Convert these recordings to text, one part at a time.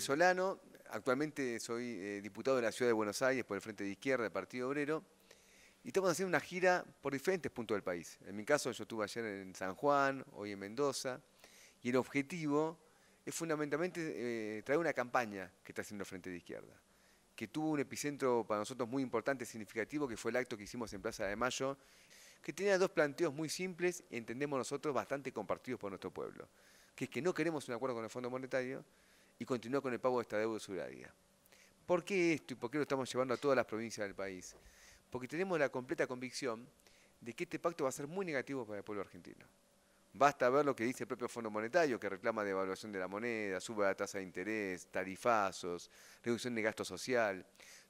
Solano, actualmente soy eh, diputado de la Ciudad de Buenos Aires por el Frente de Izquierda Partido Obrero, y estamos haciendo una gira por diferentes puntos del país. En mi caso, yo estuve ayer en San Juan, hoy en Mendoza, y el objetivo es fundamentalmente eh, traer una campaña que está haciendo el Frente de Izquierda, que tuvo un epicentro para nosotros muy importante, significativo, que fue el acto que hicimos en Plaza de Mayo, que tenía dos planteos muy simples, entendemos nosotros, bastante compartidos por nuestro pueblo, que es que no queremos un acuerdo con el Fondo Monetario, y continúa con el pago de esta deuda suraria. ¿Por qué esto y por qué lo estamos llevando a todas las provincias del país? Porque tenemos la completa convicción de que este pacto va a ser muy negativo para el pueblo argentino. Basta ver lo que dice el propio Fondo Monetario, que reclama devaluación de la moneda, suba la tasa de interés, tarifazos, reducción de gasto social.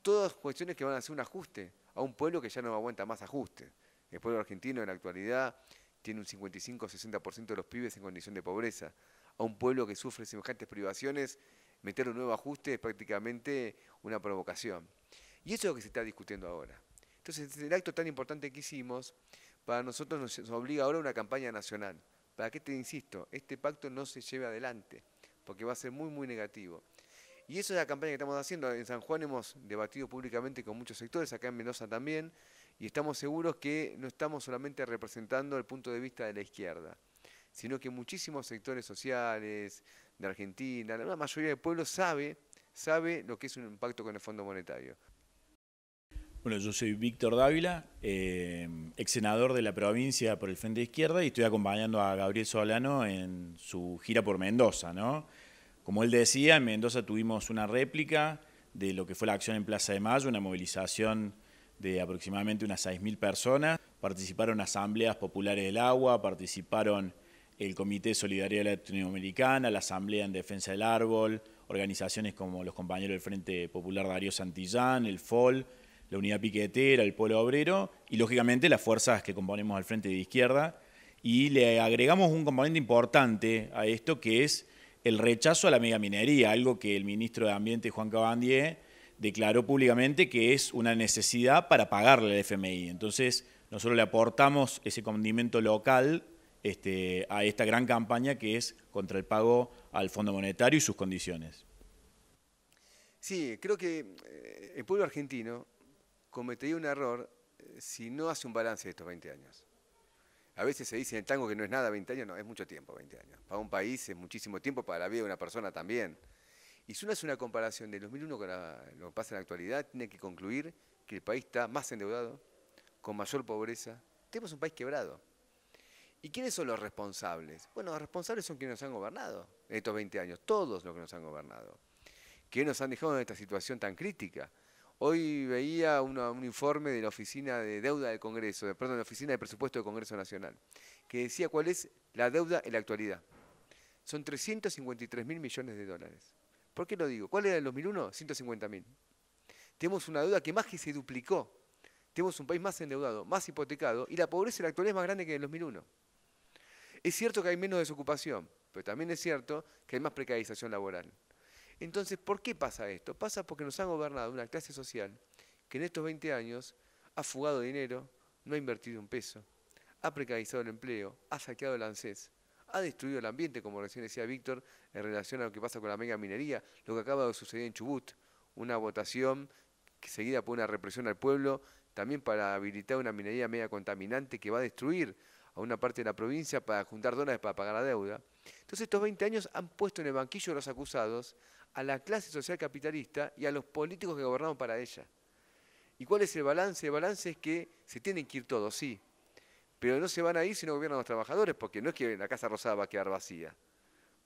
Todas cuestiones que van a hacer un ajuste a un pueblo que ya no aguanta más ajustes. El pueblo argentino en la actualidad tiene un 55-60% o de los pibes en condición de pobreza a un pueblo que sufre semejantes privaciones, meter un nuevo ajuste es prácticamente una provocación. Y eso es lo que se está discutiendo ahora. Entonces, el acto tan importante que hicimos, para nosotros nos, obliga ahora a una campaña nacional. ¿Para qué te insisto? Este pacto no se lleve adelante, porque va a ser muy, muy negativo. Y eso es la campaña que estamos haciendo. En San Juan hemos debatido públicamente con muchos sectores, acá en Mendoza también, y estamos seguros que no estamos solamente representando el punto de vista de la izquierda sino que muchísimos sectores sociales de Argentina, la mayoría del pueblo sabe, sabe lo que es un impacto con el Fondo Monetario. Bueno, yo soy Víctor Dávila, eh, ex senador de la provincia por el Frente de Izquierda y estoy acompañando a Gabriel Solano en su gira por Mendoza, ¿no? Como él decía, en Mendoza tuvimos una réplica de lo que fue la acción en Plaza de Mayo, una movilización de aproximadamente unas 6.000 personas. Participaron asambleas populares del agua, participaron el Comité de Solidaridad Latinoamericana, la Asamblea en Defensa del Árbol, organizaciones como los compañeros del Frente Popular Darío Santillán, el FOL, la Unidad Piquetera, el Polo Obrero y, lógicamente, las fuerzas que componemos al Frente de Izquierda. Y le agregamos un componente importante a esto que es el rechazo a la megaminería, algo que el ministro de Ambiente, Juan Cabandier, declaró públicamente que es una necesidad para pagarle al FMI. Entonces, nosotros le aportamos ese condimento local este, a esta gran campaña que es contra el pago al Fondo Monetario y sus condiciones. Sí, creo que eh, el pueblo argentino cometería un error eh, si no hace un balance de estos 20 años. A veces se dice en el tango que no es nada 20 años, no, es mucho tiempo 20 años. Para un país es muchísimo tiempo, para la vida de una persona también. Y si uno hace una comparación del 2001 con lo que pasa en la actualidad, tiene que concluir que el país está más endeudado, con mayor pobreza. Tenemos un país quebrado. ¿Y quiénes son los responsables? Bueno, los responsables son quienes nos han gobernado en estos 20 años, todos los que nos han gobernado, que nos han dejado en esta situación tan crítica. Hoy veía un informe de la Oficina de Deuda del Congreso, de, perdón, de la Oficina de Presupuesto del Congreso Nacional, que decía cuál es la deuda en la actualidad. Son 353 mil millones de dólares. ¿Por qué lo digo? ¿Cuál era el 2001? 150 mil. Tenemos una deuda que más que se duplicó. Tenemos un país más endeudado, más hipotecado, y la pobreza en la actualidad es más grande que en el 2001. Es cierto que hay menos desocupación, pero también es cierto que hay más precarización laboral. Entonces, ¿por qué pasa esto? Pasa porque nos han gobernado una clase social que en estos 20 años ha fugado dinero, no ha invertido un peso, ha precarizado el empleo, ha saqueado el ANSES, ha destruido el ambiente, como recién decía Víctor, en relación a lo que pasa con la mega minería, lo que acaba de suceder en Chubut, una votación seguida por una represión al pueblo, también para habilitar una minería media contaminante que va a destruir a una parte de la provincia para juntar dólares para pagar la deuda. Entonces estos 20 años han puesto en el banquillo de los acusados a la clase social capitalista y a los políticos que gobernaron para ella. ¿Y cuál es el balance? El balance es que se tienen que ir todos, sí, pero no se van a ir si no gobiernan los trabajadores, porque no es que la Casa Rosada va a quedar vacía.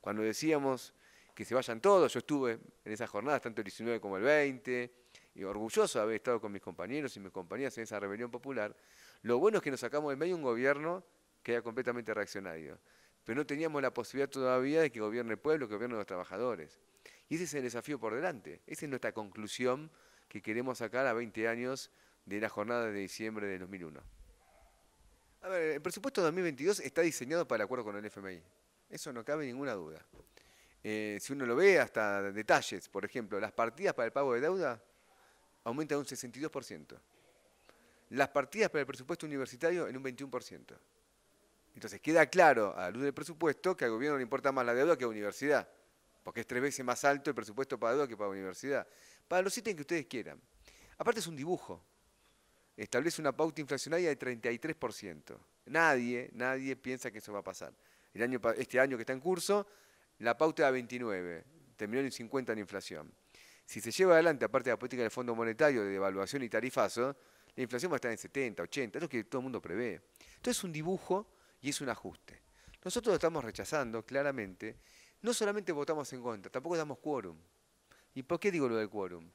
Cuando decíamos que se vayan todos, yo estuve en esas jornadas, tanto el 19 como el 20, y orgulloso de haber estado con mis compañeros y mis compañeras en esa rebelión popular, lo bueno es que nos sacamos del medio un gobierno que completamente reaccionario. Pero no teníamos la posibilidad todavía de que gobierne el pueblo, que gobierne los trabajadores. Y ese es el desafío por delante. Esa es nuestra conclusión que queremos sacar a 20 años de la jornada de diciembre de 2001. A ver, el presupuesto 2022 está diseñado para el acuerdo con el FMI. Eso no cabe ninguna duda. Eh, si uno lo ve hasta detalles, por ejemplo, las partidas para el pago de deuda aumentan un 62%. Las partidas para el presupuesto universitario en un 21%. Entonces queda claro, a la luz del presupuesto, que al gobierno le importa más la deuda que a la universidad, porque es tres veces más alto el presupuesto para deuda que para la universidad. Para los ítems que ustedes quieran. Aparte es un dibujo. Establece una pauta inflacionaria de 33%. Nadie, nadie piensa que eso va a pasar. este año que está en curso, la pauta era 29, terminó en 50 en inflación. Si se lleva adelante, aparte de la política del Fondo Monetario de devaluación y tarifazo, la inflación va a estar en 70, 80, es lo que todo el mundo prevé. Entonces es un dibujo y es un ajuste. Nosotros lo estamos rechazando claramente. No solamente votamos en contra, tampoco damos quórum. ¿Y por qué digo lo del quórum?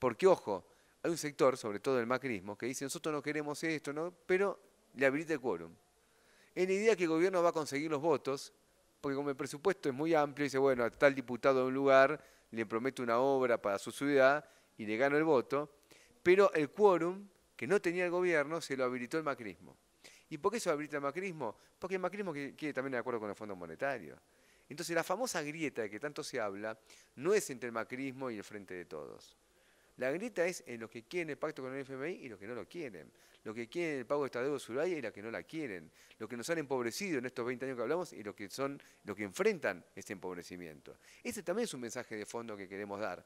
Porque, ojo, hay un sector, sobre todo el macrismo, que dice nosotros no queremos esto, ¿no? pero le habilita el quórum. En la idea que el gobierno va a conseguir los votos, porque como el presupuesto es muy amplio, dice, bueno, a tal diputado de un lugar le promete una obra para su ciudad y le gano el voto, pero el quórum que no tenía el gobierno se lo habilitó el macrismo. ¿Y por qué se abrir el macrismo? Porque el macrismo quiere también el acuerdo con el Fondo Monetario. Entonces la famosa grieta de que tanto se habla no es entre el macrismo y el frente de todos. La grieta es en los que quieren el pacto con el FMI y los que no lo quieren. Los que quieren el pago de esta deuda Suraya y los que no la quieren. Los que nos han empobrecido en estos 20 años que hablamos y los que son los que enfrentan este empobrecimiento. Ese también es un mensaje de fondo que queremos dar.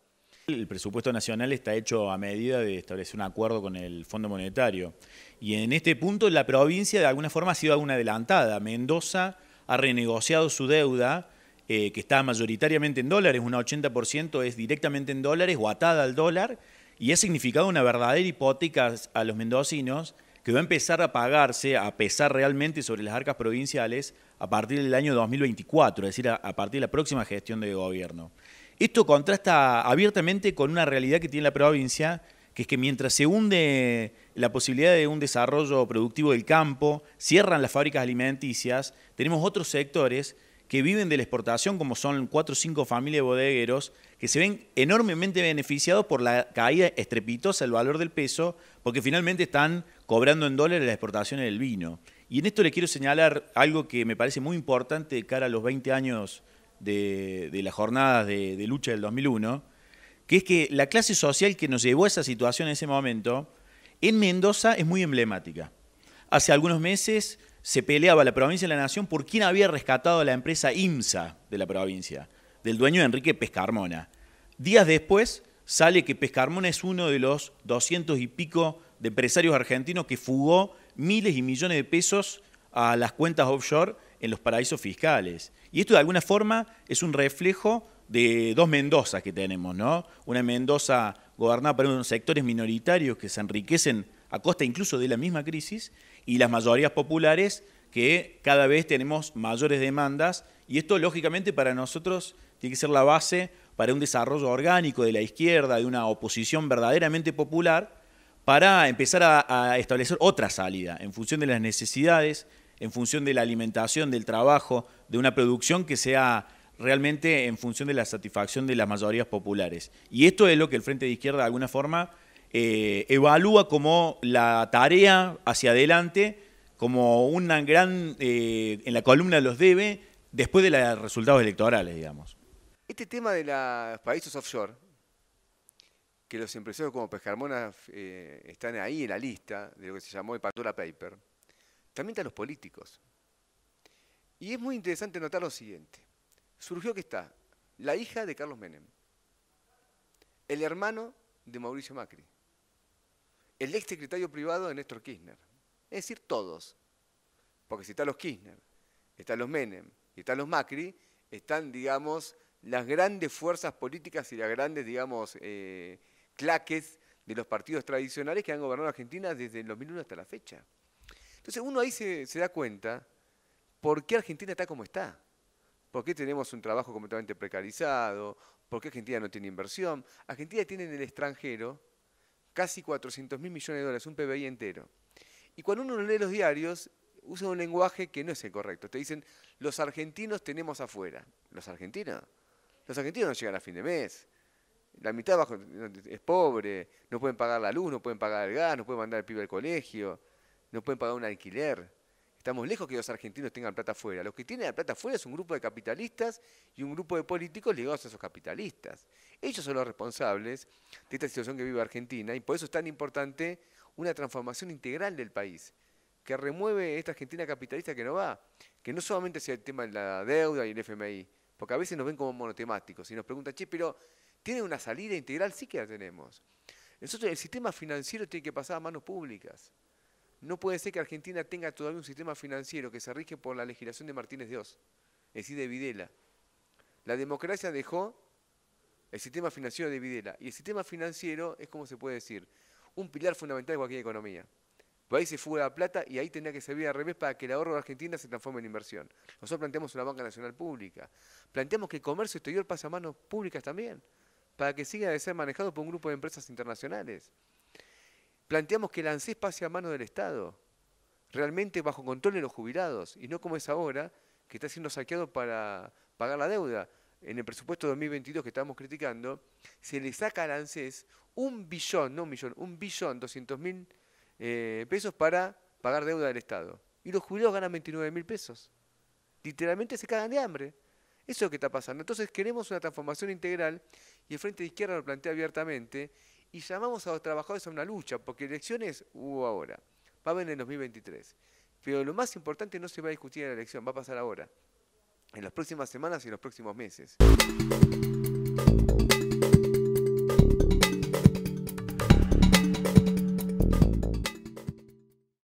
El presupuesto nacional está hecho a medida de establecer un acuerdo con el Fondo Monetario. Y en este punto la provincia de alguna forma ha sido una adelantada. Mendoza ha renegociado su deuda, eh, que está mayoritariamente en dólares, un 80% es directamente en dólares o atada al dólar, y ha significado una verdadera hipoteca a los mendocinos que va a empezar a pagarse, a pesar realmente sobre las arcas provinciales, a partir del año 2024, es decir, a partir de la próxima gestión de gobierno. Esto contrasta abiertamente con una realidad que tiene la provincia, que es que mientras se hunde la posibilidad de un desarrollo productivo del campo, cierran las fábricas alimenticias, tenemos otros sectores que viven de la exportación, como son cuatro o cinco familias de bodegueros, que se ven enormemente beneficiados por la caída estrepitosa del valor del peso, porque finalmente están cobrando en dólares las exportaciones del vino. Y en esto le quiero señalar algo que me parece muy importante cara a los 20 años de, las jornadas de, lucha del 2001, que es que la clase social que nos llevó a esa situación en ese momento, en Mendoza es muy emblemática. Hace algunos meses se peleaba la provincia y la nación por quién había rescatado a la empresa IMSA de la provincia, del dueño Enrique Pescarmona. Días después sale que Pescarmona es uno de los 200 y pico de empresarios argentinos que fugó miles y millones de pesos a las cuentas offshore en los paraísos fiscales. Y esto de alguna forma es un reflejo de dos Mendozas que tenemos, ¿no? Una Mendoza gobernada por unos sectores minoritarios que se enriquecen a costa incluso de la misma crisis y las mayorías populares que cada vez tenemos mayores demandas y esto lógicamente para nosotros tiene que ser la base para un desarrollo orgánico de la izquierda, de una oposición verdaderamente popular, para empezar a establecer otra salida en función de las necesidades, en función de la alimentación, del trabajo, de una producción que sea realmente en función de la satisfacción de las mayorías populares. Y esto es lo que el Frente de Izquierda de alguna forma eh, evalúa como la tarea hacia adelante, como una gran, eh, en la columna de los debe, después de los resultados electorales, digamos. Este tema de los países offshore, que los empresarios como Pescarmona eh, están ahí en la lista de lo que se llamó el Pandora Paper, también están los políticos. Y es muy interesante notar lo siguiente. Surgió que está la hija de Carlos Menem, el hermano de Mauricio Macri, el ex secretario privado de Néstor Kirchner. Es decir, todos. Porque si están los Kirchner, están los Menem y están los Macri, están, digamos, las grandes fuerzas políticas y las grandes, digamos, eh, claques de los partidos tradicionales que han gobernado Argentina desde el 2001 hasta la fecha. Entonces uno ahí se, da cuenta por qué Argentina está como está. ¿Por qué tenemos un trabajo completamente precarizado? ¿Por qué Argentina no tiene inversión? Argentina tiene en el extranjero casi 400 mil millones de dólares, un PBI entero. Y cuando uno lee los diarios, usa un lenguaje que no es el correcto. Te dicen, los argentinos tenemos afuera. ¿Los argentinos? Los argentinos no llegan a fin de mes. La mitad es pobre, no pueden pagar la luz, no pueden pagar el gas, no pueden mandar el pibe al colegio no pueden pagar un alquiler. Estamos lejos que los argentinos tengan plata afuera. Los que tienen la plata afuera es un grupo de capitalistas y un grupo de políticos ligados a esos capitalistas. Ellos son los responsables de esta situación que vive Argentina y por eso es tan importante una transformación integral del país que remueve esta Argentina capitalista que no va, que no solamente sea el tema de la deuda y el FMI, porque a veces nos ven como monotemáticos y nos preguntan, che, pero ¿tiene una salida integral? Sí que la tenemos. el sistema financiero tiene que pasar a manos públicas. No puede ser que Argentina tenga todavía un sistema financiero que se rige por la legislación de Martínez Dios, es decir, de Videla. La democracia dejó el sistema financiero de Videla. Y el sistema financiero es, como se puede decir, un pilar fundamental de cualquier economía. Por ahí se fue la plata y ahí tenía que servir al revés para que el ahorro de Argentina se transforme en inversión. Nosotros planteamos una banca nacional pública. Planteamos que el comercio exterior pase a manos públicas también, para que siga de ser manejado por un grupo de empresas internacionales planteamos que el ANSES pase a mano del Estado, realmente bajo control de los jubilados, y no como es ahora, que está siendo saqueado para pagar la deuda. En el presupuesto 2022 que estamos criticando, se le saca al ANSES un billón, no un millón, un billón, doscientos mil eh, pesos para pagar deuda del Estado. Y los jubilados ganan 29 mil pesos. Literalmente se cagan de hambre. Eso es lo que está pasando. Entonces queremos una transformación integral y el Frente de Izquierda lo plantea abiertamente y llamamos a los trabajadores a una lucha, porque elecciones hubo ahora, va a haber en el 2023. Pero lo más importante no se va a discutir en la elección, va a pasar ahora, en las próximas semanas y en los próximos meses.